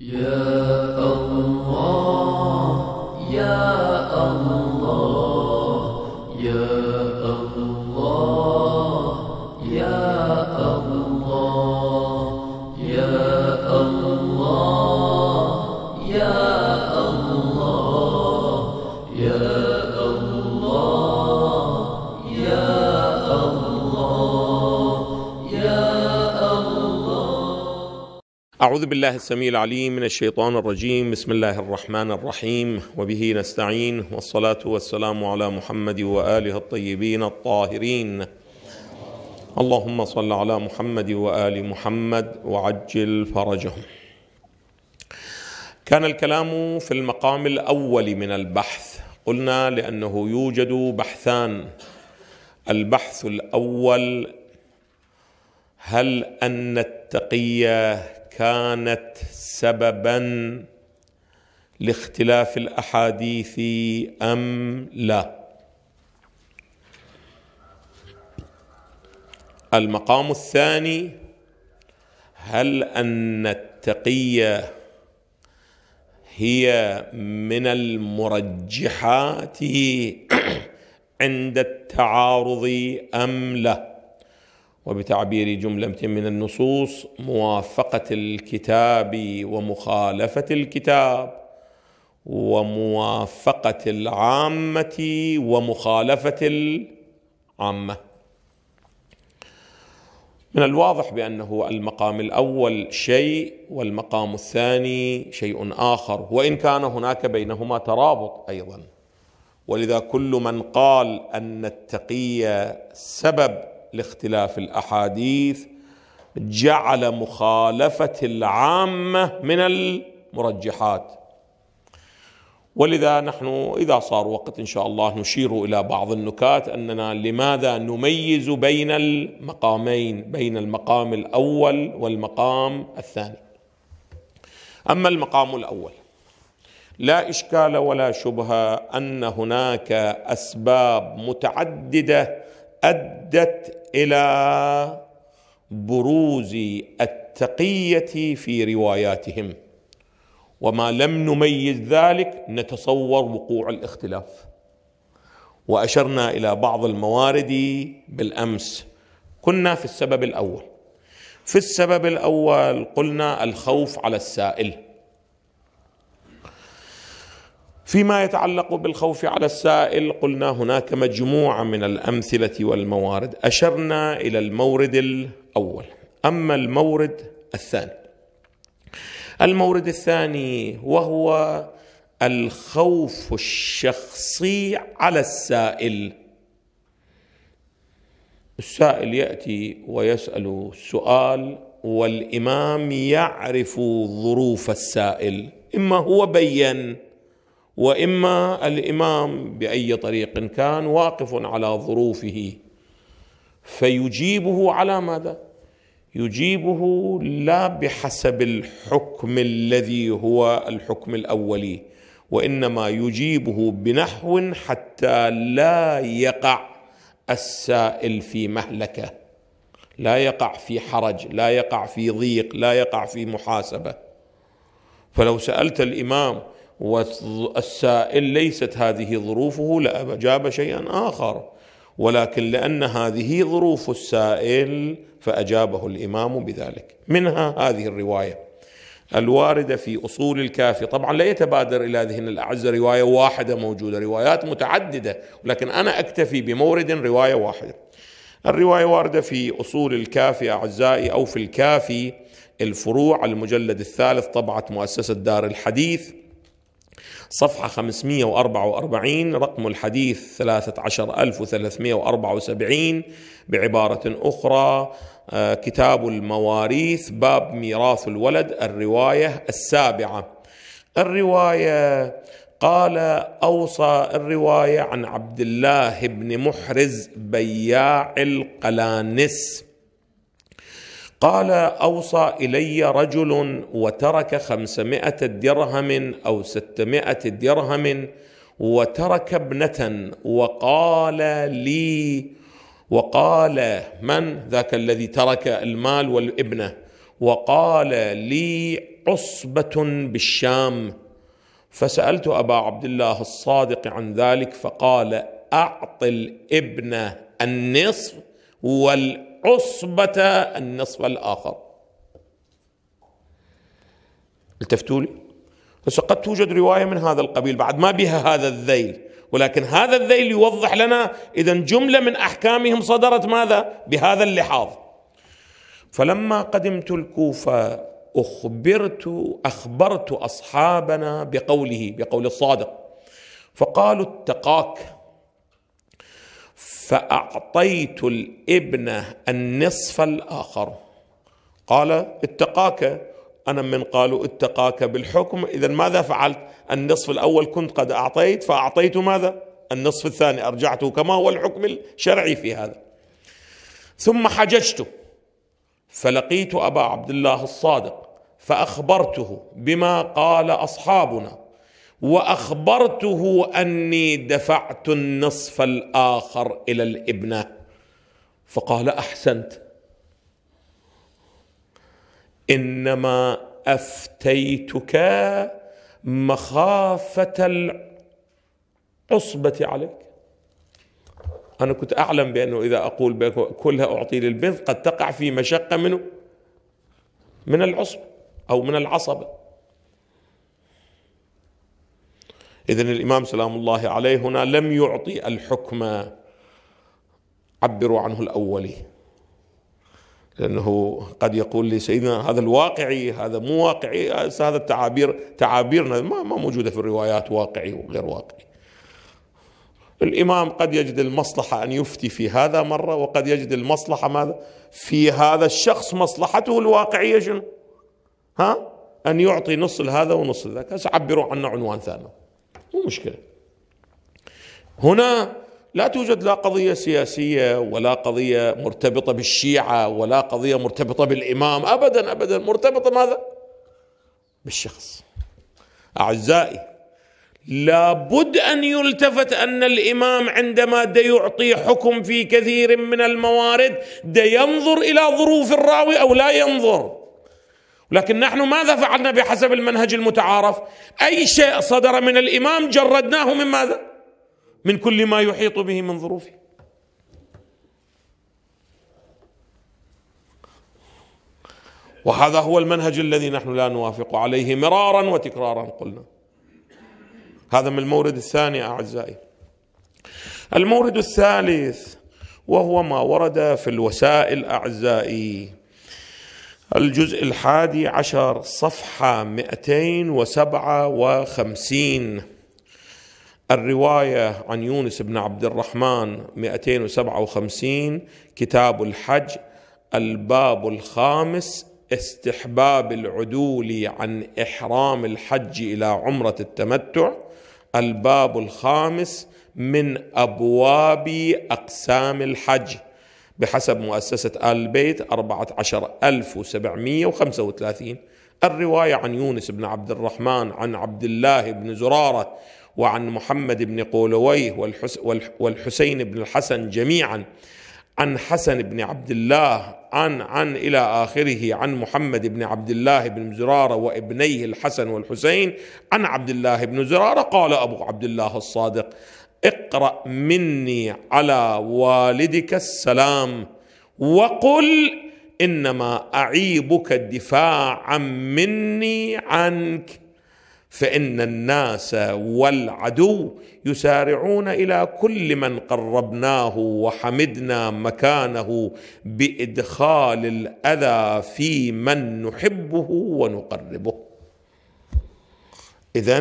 Yeah. بالله السميع العليم من الشيطان الرجيم بسم الله الرحمن الرحيم وبه نستعين والصلاه والسلام على محمد واله الطيبين الطاهرين اللهم صل على محمد وال محمد وعجل فرجهم كان الكلام في المقام الاول من البحث قلنا لانه يوجد بحثان البحث الاول هل ان التقي كانت سببا لاختلاف الاحاديث ام لا المقام الثاني هل ان التقيه هي من المرجحات عند التعارض ام لا وبتعبير جمله من النصوص موافقه الكتاب ومخالفه الكتاب وموافقه العامه ومخالفه العامه من الواضح بانه المقام الاول شيء والمقام الثاني شيء اخر وان كان هناك بينهما ترابط ايضا ولذا كل من قال ان التقيه سبب لاختلاف الاحاديث جعل مخالفه العامه من المرجحات ولذا نحن اذا صار وقت ان شاء الله نشير الى بعض النكات اننا لماذا نميز بين المقامين بين المقام الاول والمقام الثاني اما المقام الاول لا اشكال ولا شبهه ان هناك اسباب متعدده ادت الى بروز التقيه في رواياتهم وما لم نميز ذلك نتصور وقوع الاختلاف واشرنا الى بعض الموارد بالامس كنا في السبب الاول في السبب الاول قلنا الخوف على السائل فيما يتعلق بالخوف على السائل قلنا هناك مجموعه من الامثله والموارد اشرنا الى المورد الاول اما المورد الثاني المورد الثاني وهو الخوف الشخصي على السائل السائل ياتي ويسال سؤال والامام يعرف ظروف السائل اما هو بين واما الامام باي طريق كان واقف على ظروفه فيجيبه على ماذا يجيبه لا بحسب الحكم الذي هو الحكم الاولي وانما يجيبه بنحو حتى لا يقع السائل في مهلكه لا يقع في حرج لا يقع في ضيق لا يقع في محاسبه فلو سالت الامام والسائل ليست هذه ظروفه لأجاب شيئا آخر ولكن لأن هذه ظروف السائل فأجابه الإمام بذلك منها هذه الرواية الواردة في أصول الكافي طبعا لا يتبادر إلى ذهن الأعزة رواية واحدة موجودة روايات متعددة ولكن أنا أكتفي بمورد رواية واحدة الرواية واردة في أصول الكافي أعزائي أو في الكافي الفروع المجلد الثالث طبعة مؤسسة دار الحديث صفحة 544 رقم الحديث 13374 بعبارة أخرى آه، كتاب المواريث باب ميراث الولد الرواية السابعة الرواية قال أوصى الرواية عن عبد الله بن محرز بياع القلانس قال أوصى إلي رجل وترك خمسمائة درهم أو ستمائة درهم وترك ابنة وقال لي وقال من ذاك الذي ترك المال والابنة وقال لي عصبة بالشام فسألت أبا عبد الله الصادق عن ذلك فقال أعط الابن النصف والأب عصبة النصف الآخر التفتوا لي قد توجد رواية من هذا القبيل بعد ما بها هذا الذيل ولكن هذا الذيل يوضح لنا إذا جملة من أحكامهم صدرت ماذا بهذا اللحاظ فلما قدمت الكوفة أخبرت أخبرت أصحابنا بقوله بقول الصادق فقالوا اتقاك فاعطيت الابن النصف الاخر قال اتقاك انا من قالوا اتقاك بالحكم اذا ماذا فعلت النصف الاول كنت قد اعطيت فاعطيت ماذا النصف الثاني ارجعته كما هو الحكم الشرعي في هذا ثم حججت فلقيت ابا عبد الله الصادق فاخبرته بما قال اصحابنا واخبرته اني دفعت النصف الاخر الى الابنه فقال احسنت انما افتيتك مخافه العصبه عليك انا كنت اعلم بانه اذا اقول كلها اعطي للبنت قد تقع في مشقه منه من العصب او من العصبه إذا الإمام سلام الله عليه هنا لم يعطي الحكم عبروا عنه الأولي لأنه قد يقول لي سيدنا هذا الواقعي هذا مو واقعي هذا التعابير تعابيرنا ما, ما موجودة في الروايات واقعي وغير واقعي الإمام قد يجد المصلحة أن يفتي في هذا مرة وقد يجد المصلحة ماذا في هذا الشخص مصلحته الواقعية شنو ها أن يعطي نص لهذا ونص لذاك عبروا عنه عنوان ثاني مو مشكلة هنا لا توجد لا قضية سياسية ولا قضية مرتبطة بالشيعة ولا قضية مرتبطة بالإمام أبدا أبدا مرتبطة ماذا؟ بالشخص أعزائي لابد أن يلتفت أن الإمام عندما يعطي حكم في كثير من الموارد ينظر إلى ظروف الراوي أو لا ينظر لكن نحن ماذا فعلنا بحسب المنهج المتعارف أي شيء صدر من الإمام جردناه من ماذا من كل ما يحيط به من ظروفه وهذا هو المنهج الذي نحن لا نوافق عليه مرارا وتكرارا قلنا هذا من المورد الثاني اعزائي المورد الثالث وهو ما ورد في الوسائل اعزائي الجزء الحادي عشر صفحة 257 الرواية عن يونس بن عبد الرحمن 257 كتاب الحج الباب الخامس استحباب العدول عن إحرام الحج إلى عمرة التمتع الباب الخامس من أبواب أقسام الحج بحسب مؤسسة آل البيت 14735 الرواية عن يونس بن عبد الرحمن عن عبد الله بن زرارة وعن محمد بن قولويه والحسين بن الحسن جميعا عن حسن بن عبد الله عن عن إلى آخره عن محمد بن عبد الله بن زرارة وابنيه الحسن والحسين عن عبد الله بن زرارة قال أبو عبد الله الصادق اقرأ مني على والدك السلام وقل إنما أعيبك دفاعا مني عنك فان الناس والعدو يسارعون الى كل من قربناه وحمدنا مكانه بادخال الاذى في من نحبه ونقربه اذا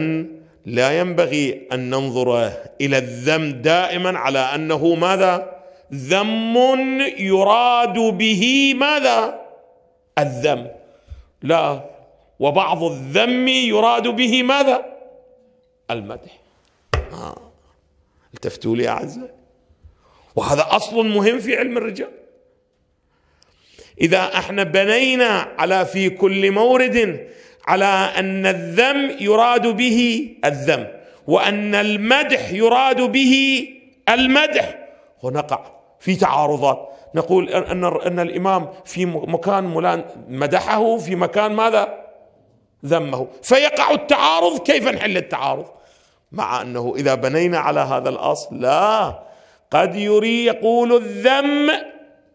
لا ينبغي ان ننظر الى الذم دائما على انه ماذا ذم يراد به ماذا الذم لا وبعض الذم يراد به ماذا المدح آه. التفتوا لي أعزائي وهذا أصل مهم في علم الرجال إذا احنا بنينا على في كل مورد على أن الذم يراد به الذم وأن المدح يراد به المدح ونقع في تعارضات نقول أن, أن الإمام في مكان مدحه في مكان ماذا ذمه فيقع التعارض كيف نحل التعارض مع انه اذا بنينا على هذا الاصل لا قد يري يقول الذم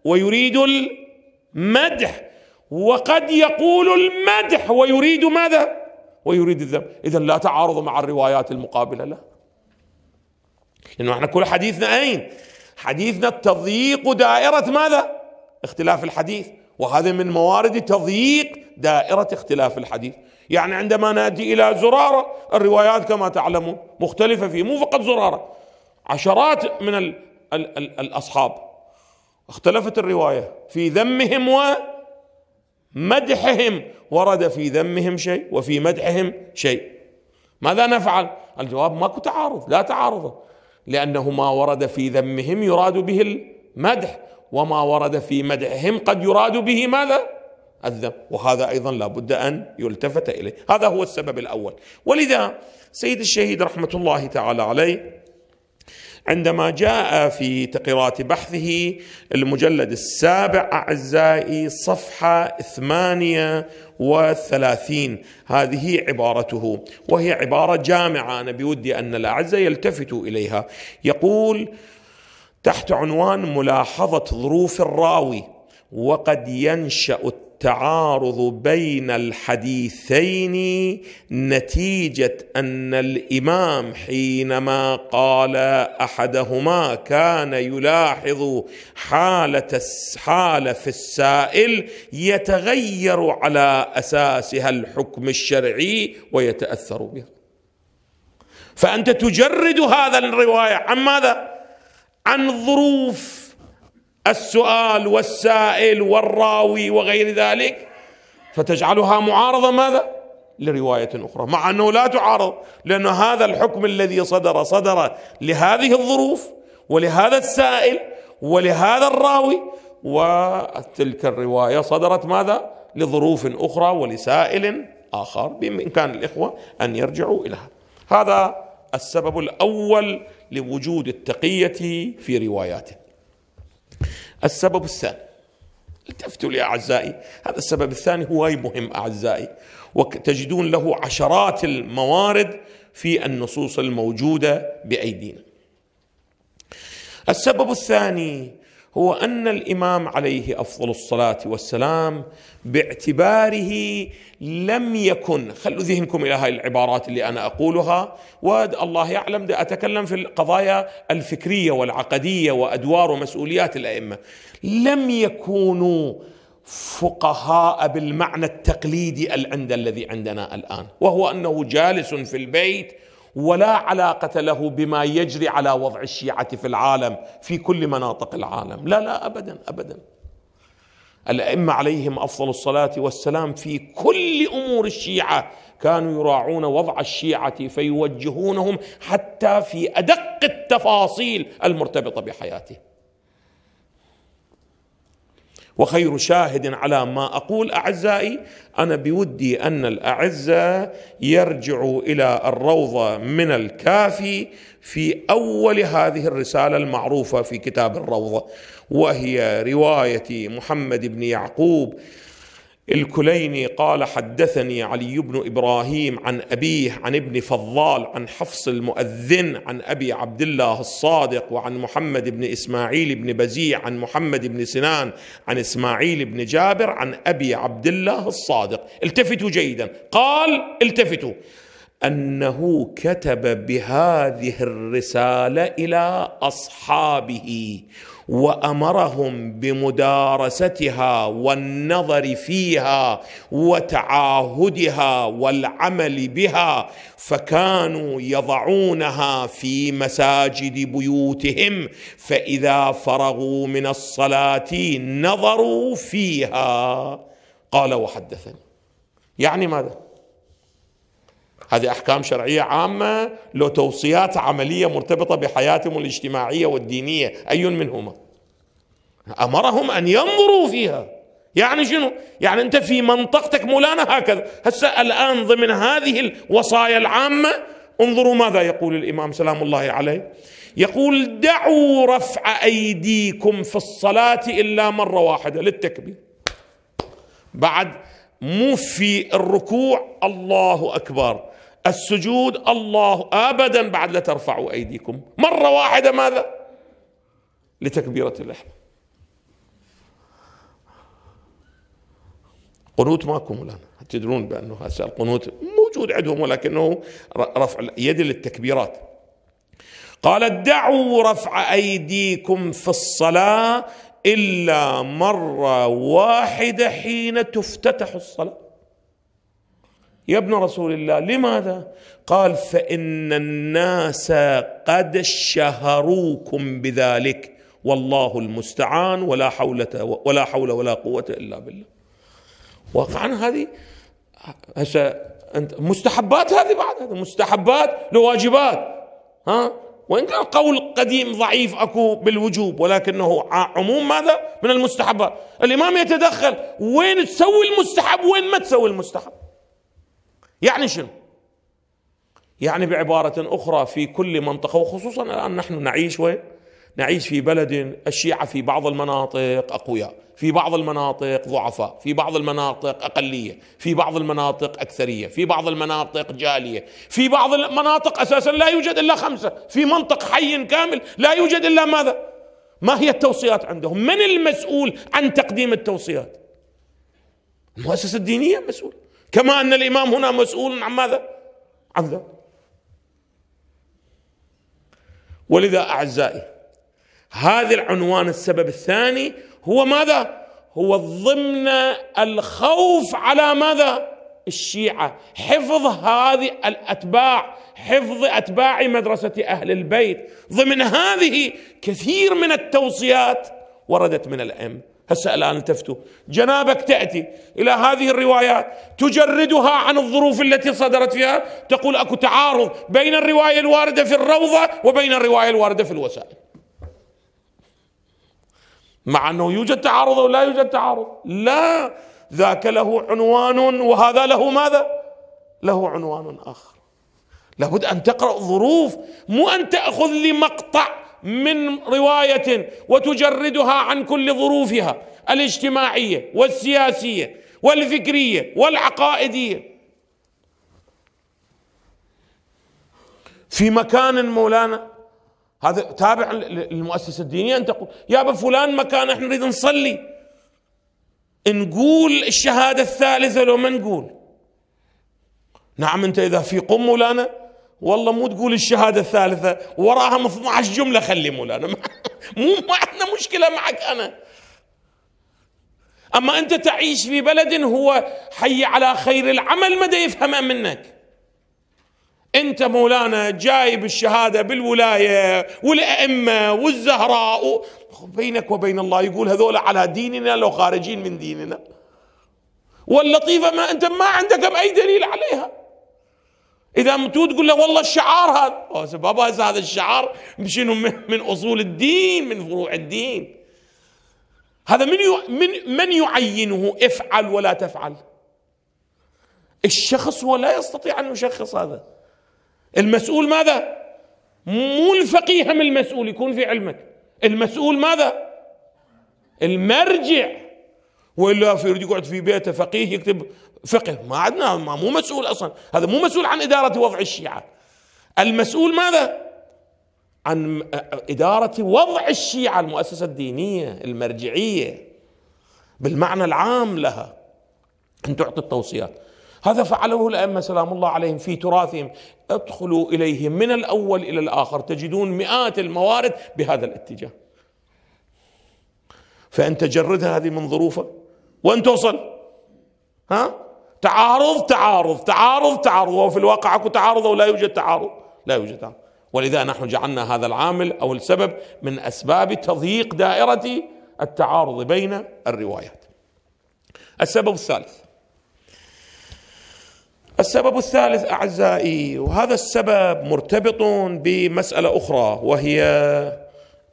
ويريد المدح وقد يقول المدح ويريد ماذا ويريد الذم اذا لا تعارض مع الروايات المقابله لا لانه احنا كل حديثنا اين حديثنا التضييق دائره ماذا اختلاف الحديث وهذا من موارد تضييق دائرة اختلاف الحديث يعني عندما نأتي إلى زرارة الروايات كما تعلمون مختلفة فيه مو فقط زرارة عشرات من ال ال الـ الأصحاب اختلفت الرواية في ذمهم ومدحهم ورد في ذمهم شيء وفي مدحهم شيء ماذا نفعل الجواب ماكو تعارض لا تعارض لأنه ما ورد في ذمهم يراد به المدح وما ورد في مدحهم قد يراد به ماذا الذم وهذا أيضا لا بد أن يلتفت إليه هذا هو السبب الأول ولذا سيد الشهيد رحمة الله تعالى عليه عندما جاء في تقريرات بحثه المجلد السابع أعزائي صفحة ثمانية وثلاثين هذه عبارته وهي عبارة جامعة أنا بودي أن الأعزاء يلتفتوا إليها يقول تحت عنوان ملاحظه ظروف الراوي وقد ينشا التعارض بين الحديثين نتيجه ان الامام حينما قال احدهما كان يلاحظ حاله حاله في السائل يتغير على اساسها الحكم الشرعي ويتاثر بها فانت تجرد هذا الروايه عن ماذا عن ظروف السؤال والسائل والراوي وغير ذلك فتجعلها معارضه ماذا؟ لروايه اخرى، مع انه لا تعارض لان هذا الحكم الذي صدر صدر لهذه الظروف ولهذا السائل ولهذا الراوي وتلك الروايه صدرت ماذا؟ لظروف اخرى ولسائل اخر بامكان الاخوه ان يرجعوا الى هذا السبب الاول لوجود التقيه في رواياته. السبب الثاني التفتوا لي اعزائي، هذا السبب الثاني هواي مهم اعزائي وتجدون له عشرات الموارد في النصوص الموجوده بايدينا. السبب الثاني هو ان الامام عليه افضل الصلاه والسلام باعتباره لم يكن خلوا ذهنكم الى هذه العبارات اللي انا اقولها والله يعلم ده اتكلم في القضايا الفكريه والعقديه وادوار ومسؤوليات الائمه لم يكونوا فقهاء بالمعنى التقليدي العند الذي عندنا الان وهو انه جالس في البيت ولا علاقه له بما يجري على وضع الشيعه في العالم في كل مناطق العالم لا لا ابدا ابدا الائمه عليهم افضل الصلاه والسلام في كل امور الشيعه كانوا يراعون وضع الشيعه فيوجهونهم حتى في ادق التفاصيل المرتبطه بحياتهم وخير شاهد على ما اقول اعزائي انا بودي ان الاعزاء يرجعوا الى الروضه من الكافي في اول هذه الرساله المعروفه في كتاب الروضه وهي روايه محمد بن يعقوب الكليني قال حدثني علي بن ابراهيم عن ابيه عن ابن فضال عن حفص المؤذن عن ابي عبد الله الصادق وعن محمد بن اسماعيل بن بزيع عن محمد بن سنان عن اسماعيل بن جابر عن ابي عبد الله الصادق التفتوا جيدا قال التفتوا انه كتب بهذه الرساله الى اصحابه وامرهم بمدارستها والنظر فيها وتعاهدها والعمل بها فكانوا يضعونها في مساجد بيوتهم فاذا فرغوا من الصلاه نظروا فيها قال وحدثني يعني ماذا هذه أحكام شرعية عامة لو توصيات عملية مرتبطة بحياتهم الاجتماعية والدينية أي منهما أمرهم أن ينظروا فيها يعني شنو؟ يعني أنت في منطقتك مولانا هكذا هسه الآن ضمن هذه الوصايا العامة انظروا ماذا يقول الإمام سلام الله عليه يقول دعوا رفع أيديكم في الصلاة إلا مرة واحدة للتكبير بعد مو في الركوع الله أكبر السجود الله ابدا بعد لا ترفعوا ايديكم مره واحده ماذا لتكبيره الاحرام قنوت ماكم الان تدرون بانه هسه القنوت موجود عندهم ولكنه رفع اليد للتكبيرات قال دعوا رفع ايديكم في الصلاه الا مره واحده حين تفتتح الصلاه يا ابن رسول الله لماذا قال فان الناس قد شهروكم بذلك والله المستعان ولا حول ولا حول ولا قوه الا بالله واقعا هذه هسه انت مستحبات هذه بعد هذه مستحبات لواجبات ها وان كان قول قديم ضعيف اكو بالوجوب ولكنه عموم ماذا؟ من المستحبات، الامام يتدخل وين تسوي المستحب وين ما تسوي المستحب. يعني شنو يعني بعبارة أخرى في كل منطقة وخصوصا الآن نحن نعيش وين نعيش في بلد الشيعة في بعض المناطق أقوياء في بعض المناطق ضعفاء في بعض المناطق أقلية في بعض المناطق أكثرية في بعض المناطق جالية في بعض المناطق أساسا لا يوجد إلا خمسة في منطق حي كامل لا يوجد إلا ماذا ما هي التوصيات عندهم من المسؤول عن تقديم التوصيات المؤسسة الدينية مسؤول كما أن الإمام هنا مسؤول عن ماذا عن ذا ولذا أعزائي هذا العنوان السبب الثاني هو ماذا هو ضمن الخوف على ماذا الشيعة حفظ هذه الأتباع حفظ أتباع مدرسة أهل البيت ضمن هذه كثير من التوصيات وردت من الأئمة هسه الآن التفتوا جنابك تأتي إلى هذه الروايات تجردها عن الظروف التي صدرت فيها تقول أكو تعارض بين الرواية الواردة في الروضة وبين الرواية الواردة في الوسائل مع أنه يوجد تعارض أو لا يوجد تعارض لا ذاك له عنوان وهذا له ماذا له عنوان آخر لابد أن تقرأ ظروف مو أن تأخذ لمقطع من روايه وتجردها عن كل ظروفها الاجتماعيه والسياسيه والفكريه والعقائديه في مكان مولانا هذا تابع للمؤسسه الدينيه ان تقول أبا فلان مكان احنا نريد نصلي نقول الشهاده الثالثه لو ما نقول نعم انت اذا في قم مولانا والله مو تقول الشهادة الثالثة وراها 12 جملة خلي مولانا مو ما عندنا مشكلة معك أنا أما أنت تعيش في بلد هو حي على خير العمل مدى يفهم منك أنت مولانا جايب الشهادة بالولاية والأئمة والزهراء و... بينك وبين الله يقول هذول على ديننا لو خارجين من ديننا واللطيفة ما أنت ما عندك أي دليل عليها اذا متو تقول له والله الشعار هذا بابا هذا الشعار شنو من اصول الدين من فروع الدين هذا من من من يعينه افعل ولا تفعل الشخص هو لا يستطيع ان يشخص هذا المسؤول ماذا مو الفقيه هم المسؤول يكون في علمك المسؤول ماذا المرجع والا في يريد يقعد في بيته فقيه يكتب فقه ما عدنا ما مو مسؤول اصلا هذا مو مسؤول عن اداره وضع الشيعه المسؤول ماذا عن اداره وضع الشيعه المؤسسه الدينيه المرجعيه بالمعنى العام لها ان تعطي التوصيات هذا فعله الائمه سلام الله عليهم في تراثهم ادخلوا اليهم من الاول الى الاخر تجدون مئات الموارد بهذا الاتجاه فان تجردها هذه من ظروفه وين توصل ها تعارض تعارض تعارض تعارض وفي الواقع اكو تعارض او لا يوجد تعارض لا يوجد تعارض ولذا نحن جعلنا هذا العامل او السبب من اسباب تضييق دائره التعارض بين الروايات السبب الثالث السبب الثالث اعزائي وهذا السبب مرتبط بمساله اخرى وهي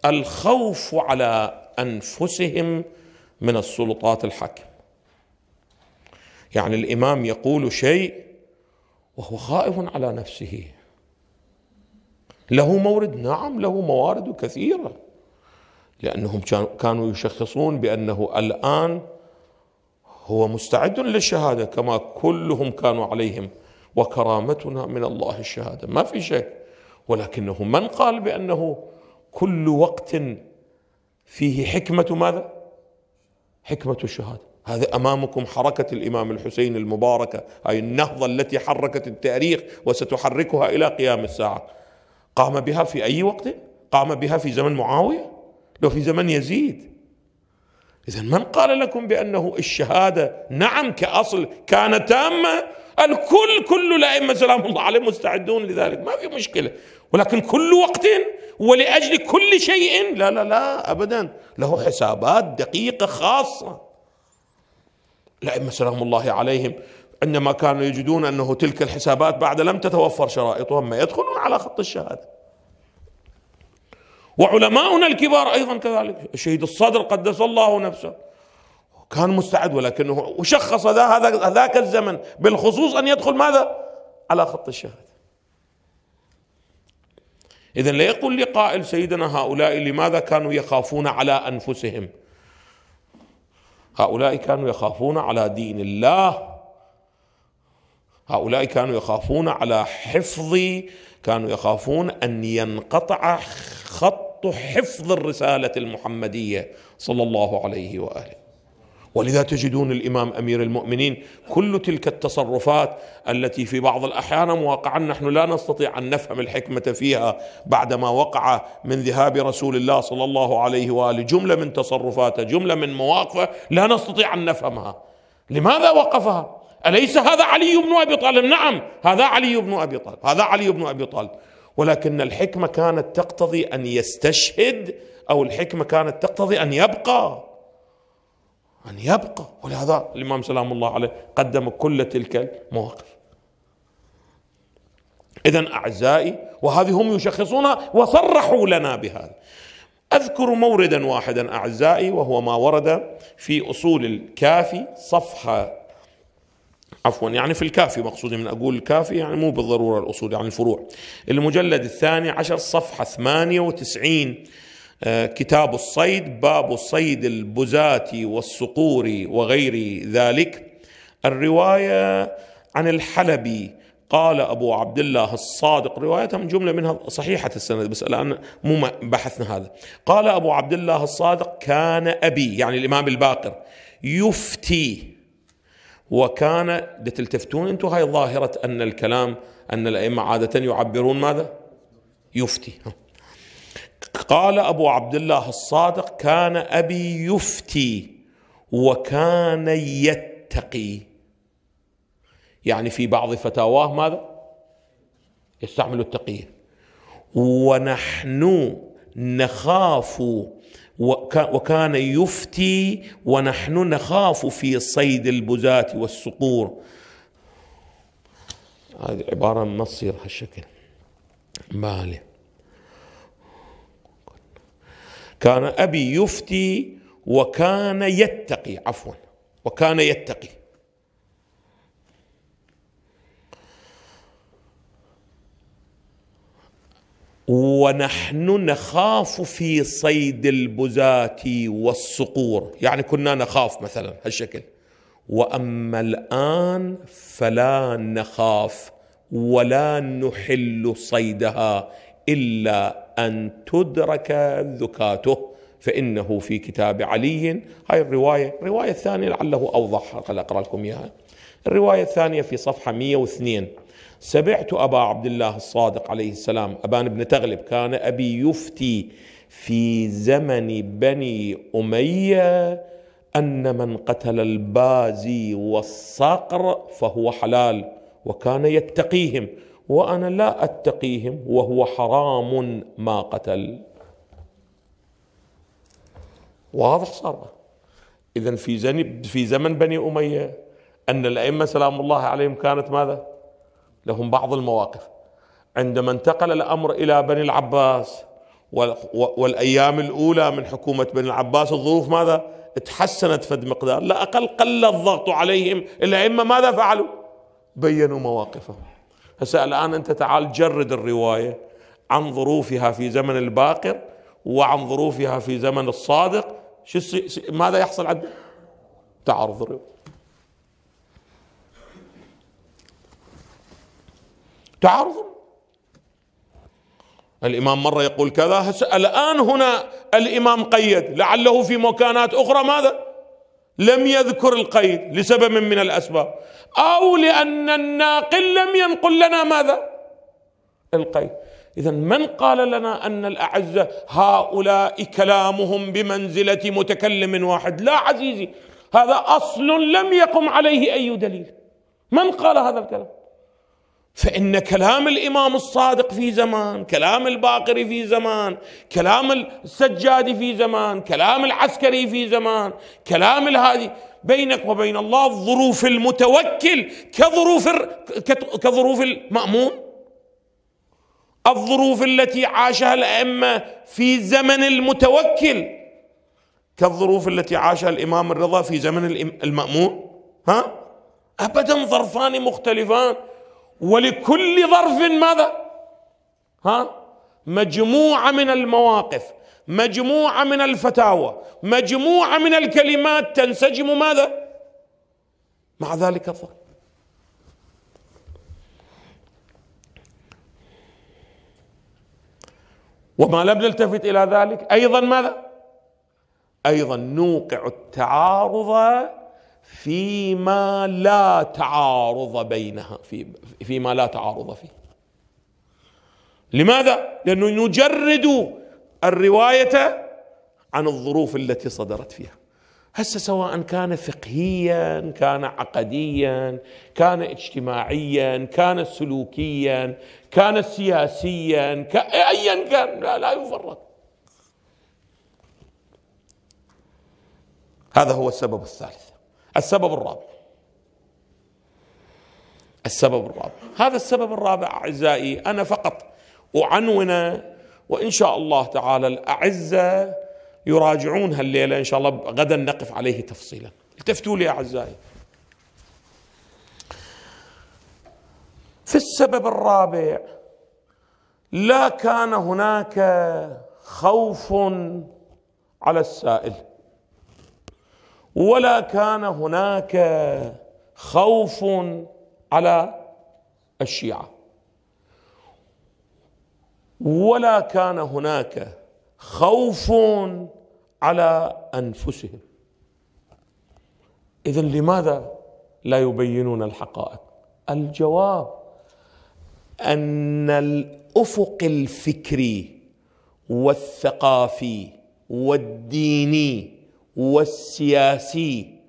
الخوف على انفسهم من السلطات الحاكمه يعني الامام يقول شيء وهو خائف على نفسه له مورد نعم له موارد كثيره لانهم كانوا يشخصون بانه الان هو مستعد للشهاده كما كلهم كانوا عليهم وكرامتنا من الله الشهاده ما في شك ولكنه من قال بانه كل وقت فيه حكمه ماذا حكمة الشهادة هذا أمامكم حركة الإمام الحسين المباركة أي النهضة التي حركت التاريخ وستحركها إلى قيام الساعة قام بها في أي وقت قام بها في زمن معاوية لو في زمن يزيد إذا من قال لكم بأنه الشهادة نعم كأصل كانت تامة الكل كل الأئمة سلام الله عليهم مستعدون لذلك ما في مشكلة ولكن كل وقت ولاجل كل شيء لا لا لا ابدا له حسابات دقيقه خاصه الائمه سلام الله عليهم عندما كانوا يجدون انه تلك الحسابات بعد لم تتوفر شرائطهم ما يدخلون على خط الشهاده وعلماؤنا الكبار ايضا كذلك الشهيد الصدر قدس الله نفسه كان مستعد ولكنه وشخص ذاك الزمن بالخصوص ان يدخل ماذا على خط الشهاده إذا لا يقول لي قائل سيدنا هؤلاء لماذا كانوا يخافون على أنفسهم هؤلاء كانوا يخافون على دين الله هؤلاء كانوا يخافون على حفظ كانوا يخافون أن ينقطع خط حفظ الرسالة المحمدية صلى الله عليه وآله ولذا تجدون الامام امير المؤمنين كل تلك التصرفات التي في بعض الاحيان واقعا نحن لا نستطيع ان نفهم الحكمه فيها بعدما وقع من ذهاب رسول الله صلى الله عليه واله جمله من تصرفاته جمله من مواقفه لا نستطيع ان نفهمها لماذا وقفها اليس هذا علي بن ابي طالب نعم هذا علي بن ابي طالب هذا علي بن ابي طالب ولكن الحكمه كانت تقتضي ان يستشهد او الحكمه كانت تقتضي ان يبقى أن يبقى ولهذا الإمام سلام الله عليه قدم كل تلك المواقف إذا أعزائي وهذه هم يشخصونها وصرحوا لنا بهذا أذكر موردا واحدا أعزائي وهو ما ورد في أصول الكافي صفحة عفوا يعني في الكافي مقصودي من أقول الكافي يعني مو بالضرورة الأصول يعني الفروع المجلد الثاني عشر صفحة 98 آه، كتاب الصيد باب صيد البزاة والصقور وغير ذلك الروايه عن الحلبي قال ابو عبد الله الصادق روايه من جمله منها صحيحه السند بس الان مو بحثنا هذا قال ابو عبد الله الصادق كان ابي يعني الامام الباقر يفتي وكان تلتفتون انتم هاي ظاهره ان الكلام ان الائمه عاده يعبرون ماذا يفتي قال ابو عبد الله الصادق كان ابي يفتي وكان يتقي يعني في بعض فتاواه ماذا يستعمل التقيه ونحن نخاف وكان يفتي ونحن نخاف في صيد البزاة والصقور هذه عبارة ما تصير هالشكل ماله كان أبي يفتي وكان يتقي عفوا وكان يتقي ونحن نخاف في صيد البزاة والصقور يعني كنا نخاف مثلا هالشكل وأما الآن فلا نخاف ولا نحل صيدها إلا أن تدرك ذكاته فإنه في كتاب علي هاي الرواية الرواية الثانية لعله أوضح خل أقرأ لكم إياها الرواية الثانية في صفحة 102 سمعت أبا عبد الله الصادق عليه السلام أبان بن تغلب كان أبي يفتي في زمن بني أمية أن من قتل البازي والصقر فهو حلال وكان يتقيهم وانا لا اتقيهم وهو حرام ما قتل واضح صار اذا في في زمن بني اميه ان الائمه سلام الله عليهم كانت ماذا؟ لهم بعض المواقف عندما انتقل الامر الى بني العباس والايام الاولى من حكومه بني العباس الظروف ماذا؟ تحسنت فد مقدار لا اقل قل الضغط عليهم الائمه ماذا فعلوا؟ بينوا مواقفهم هسه الآن أنت تعال جرد الرواية عن ظروفها في زمن الباقر وعن ظروفها في زمن الصادق شو ماذا يحصل عندنا؟ تعارض الرواية تعارض الإمام مرة يقول كذا هسه الآن هنا الإمام قيد لعله في مكانات أخرى ماذا؟ لم يذكر القيد لسبب من الاسباب او لان الناقل لم ينقل لنا ماذا؟ القيد اذا من قال لنا ان الاعزه هؤلاء كلامهم بمنزله متكلم واحد لا عزيزي هذا اصل لم يقم عليه اي دليل من قال هذا الكلام؟ فإن كلام الإمام الصادق في زمان كلام الباقري في زمان كلام السجادي في زمان كلام العسكري في زمان كلام الهادي بينك وبين الله ظروف المتوكل كظروف كظروف المأمون الظروف التي عاشها الأئمة في زمن المتوكل كالظروف التي عاشها الإمام الرضا في زمن المأمون ها أبدا ظرفان مختلفان ولكل ظرف ماذا ها مجموعه من المواقف مجموعه من الفتاوى مجموعه من الكلمات تنسجم ماذا مع ذلك الظرف وما لم نلتفت الى ذلك ايضا ماذا ايضا نوقع التعارض فيما لا تعارض بينها في فيما لا تعارض فيه لماذا؟ لأنه نجرد الرواية عن الظروف التي صدرت فيها هسه سواء كان فقهيا كان عقديا كان اجتماعيا كان سلوكيا كان سياسيا ك... ايا كان لا, لا يفرق هذا هو السبب الثالث السبب الرابع السبب الرابع هذا السبب الرابع أعزائي أنا فقط أعنونه وإن شاء الله تعالى الأعزة يراجعون هالليلة إن شاء الله غدا نقف عليه تفصيلا التفتوا لي أعزائي في السبب الرابع لا كان هناك خوف على السائل ولا كان هناك خوف على الشيعه ولا كان هناك خوف على انفسهم اذا لماذا لا يبينون الحقائق الجواب ان الافق الفكري والثقافي والديني والسياسي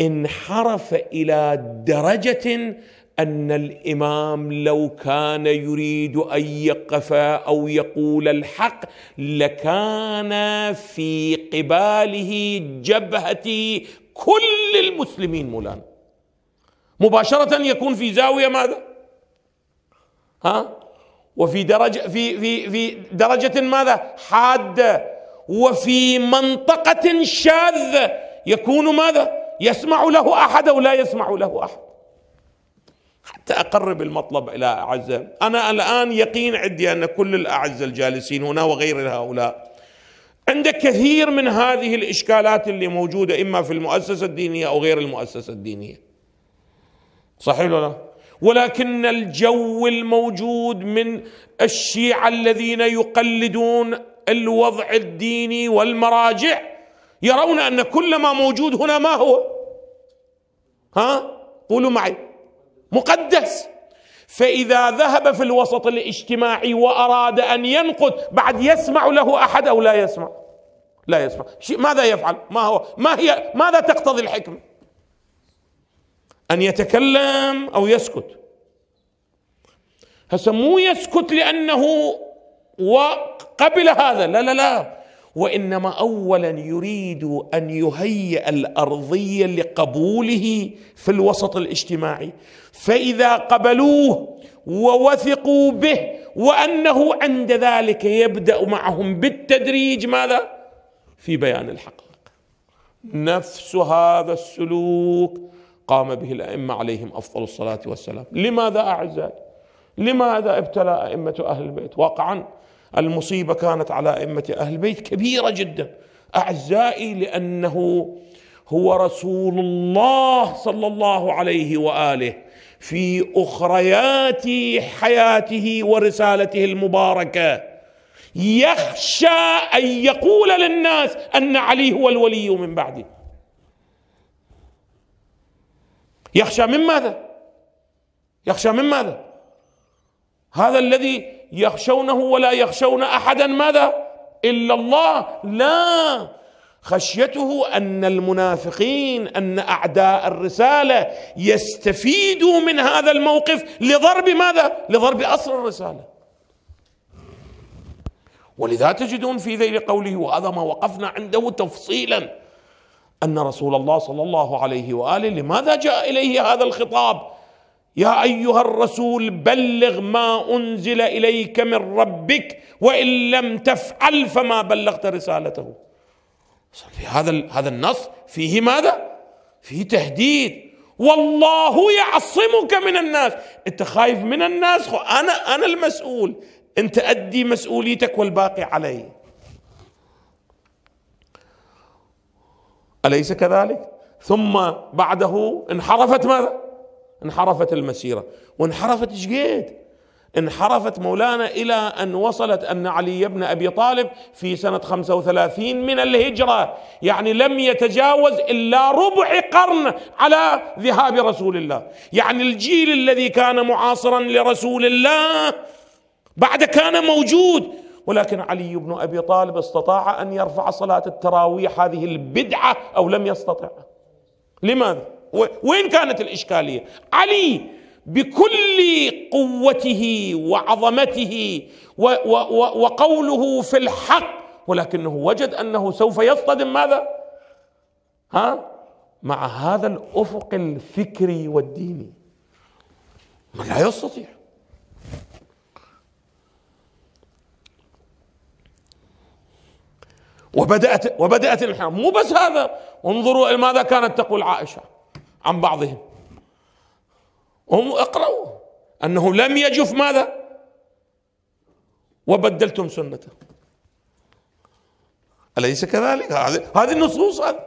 انحرف الى درجه ان الامام لو كان يريد ان يقف او يقول الحق لكان في قباله جبهه كل المسلمين مولانا مباشره يكون في زاويه ماذا ها وفي درجه في في في درجه ماذا حاده وفي منطقة شاذة يكون ماذا؟ يسمع له أحد أو لا يسمع له أحد حتى أقرب المطلب إلى أعزة أنا الآن يقين عندي أن كل الأعزة الجالسين هنا وغير هؤلاء عند كثير من هذه الإشكالات اللي موجودة إما في المؤسسة الدينية أو غير المؤسسة الدينية صحيح ولا لا؟ ولكن الجو الموجود من الشيعة الذين يقلدون الوضع الديني والمراجع يرون ان كل ما موجود هنا ما هو ها قولوا معي مقدس فاذا ذهب في الوسط الاجتماعي واراد ان ينقد بعد يسمع له احد او لا يسمع لا يسمع ماذا يفعل ما هو ما هي ماذا تقتضي الحكمه ان يتكلم او يسكت هسه مو يسكت لانه قبل هذا لا لا لا وانما اولا يريد ان يهيئ الارضيه لقبوله في الوسط الاجتماعي فاذا قبلوه ووثقوا به وانه عند ذلك يبدا معهم بالتدريج ماذا في بيان الحقائق نفس هذا السلوك قام به الائمه عليهم افضل الصلاه والسلام لماذا اعزائي لماذا ابتلى ائمه اهل البيت واقعا المصيبة كانت على أئمة أهل البيت كبيرة جدا أعزائي لأنه هو رسول الله صلى الله عليه وآله في أخريات حياته ورسالته المباركة يخشى أن يقول للناس أن علي هو الولي من بعده يخشى من ماذا؟ يخشى من ماذا؟ هذا الذي يخشونه ولا يخشون احدا ماذا الا الله لا خشيته ان المنافقين ان اعداء الرساله يستفيدوا من هذا الموقف لضرب ماذا لضرب اصل الرساله ولذا تجدون في ذيل قوله وهذا ما وقفنا عنده تفصيلا ان رسول الله صلى الله عليه واله لماذا جاء اليه هذا الخطاب يا ايها الرسول بلغ ما انزل اليك من ربك وان لم تفعل فما بلغت رسالته في هذا هذا النص فيه ماذا فيه تهديد والله يعصمك من الناس انت خايف من الناس انا انا المسؤول انت ادي مسؤوليتك والباقي علي اليس كذلك ثم بعده انحرفت ماذا انحرفت المسيرة وانحرفت شقد انحرفت مولانا إلى أن وصلت أن علي بن أبي طالب في سنة 35 من الهجرة يعني لم يتجاوز إلا ربع قرن على ذهاب رسول الله يعني الجيل الذي كان معاصرا لرسول الله بعد كان موجود ولكن علي بن ابي طالب استطاع ان يرفع صلاه التراويح هذه البدعه او لم يستطع لماذا وين كانت الإشكالية علي بكل قوته وعظمته وقوله في الحق ولكنه وجد أنه سوف يصطدم ماذا ها مع هذا الأفق الفكري والديني لا يستطيع وبدأت وبدأت الحرب مو بس هذا انظروا ماذا كانت تقول عائشة عن بعضهم هم اقرأوا أنه لم يجف ماذا وبدلتم سنته أليس كذلك هذه النصوص هذه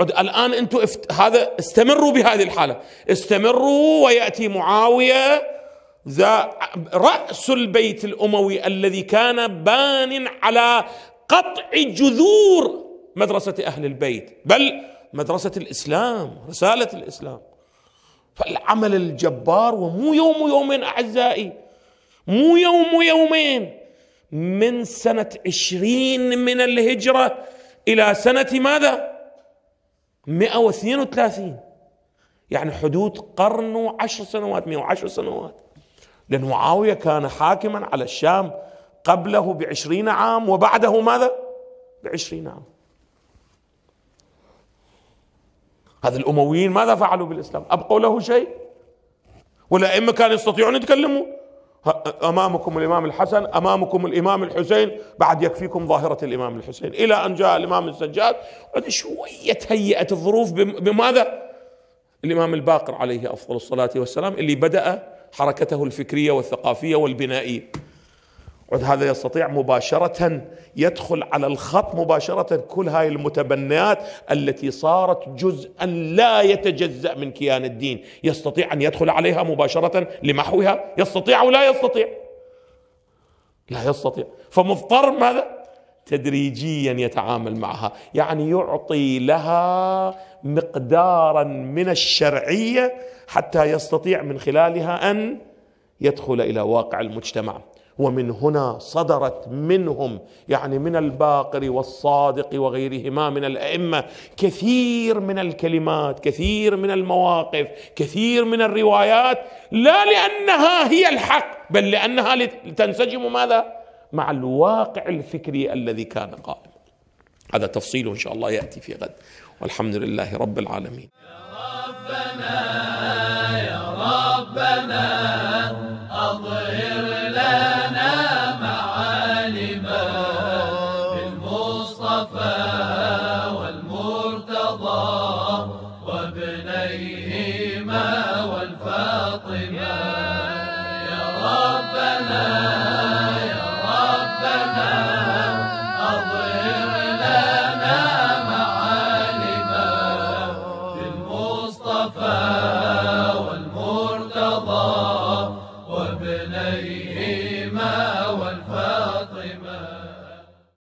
الآن أنتم افت... هذا استمروا بهذه الحالة استمروا ويأتي معاوية ذا رأس البيت الأموي الذي كان بان على قطع جذور مدرسة أهل البيت بل مدرسة الإسلام رسالة الإسلام فالعمل الجبار ومو يوم يومين أعزائي مو يوم يومين من سنة عشرين من الهجرة إلى سنة ماذا مئة واثنين وثلاثين يعني حدود قرن وعشر سنوات مئة وعشر سنوات لأن معاوية كان حاكما على الشام قبله بعشرين عام وبعده ماذا بعشرين عام هذا الأمويين ماذا فعلوا بالإسلام أبقوا له شيء والأئمة كانوا يستطيعون يتكلموا أمامكم الإمام الحسن أمامكم الإمام الحسين بعد يكفيكم ظاهرة الإمام الحسين إلى أن جاء الإمام السجاد شوية تهيأت الظروف بماذا الإمام الباقر عليه أفضل الصلاة والسلام اللي بدأ حركته الفكرية والثقافية والبنائية هذا يستطيع مباشرة يدخل على الخط مباشرة كل هاي المتبنيات التي صارت جزءا لا يتجزأ من كيان الدين يستطيع أن يدخل عليها مباشرة لمحوها يستطيع أو لا يستطيع لا يستطيع فمضطر ماذا تدريجيا يتعامل معها يعني يعطي لها مقدارا من الشرعية حتى يستطيع من خلالها أن يدخل إلى واقع المجتمع ومن هنا صدرت منهم يعني من الباقر والصادق وغيرهما من الائمه كثير من الكلمات كثير من المواقف كثير من الروايات لا لانها هي الحق بل لانها تنسجم ماذا مع الواقع الفكري الذي كان قائم هذا تفصيل ان شاء الله ياتي في غد والحمد لله رب العالمين يا ربنا يا ربنا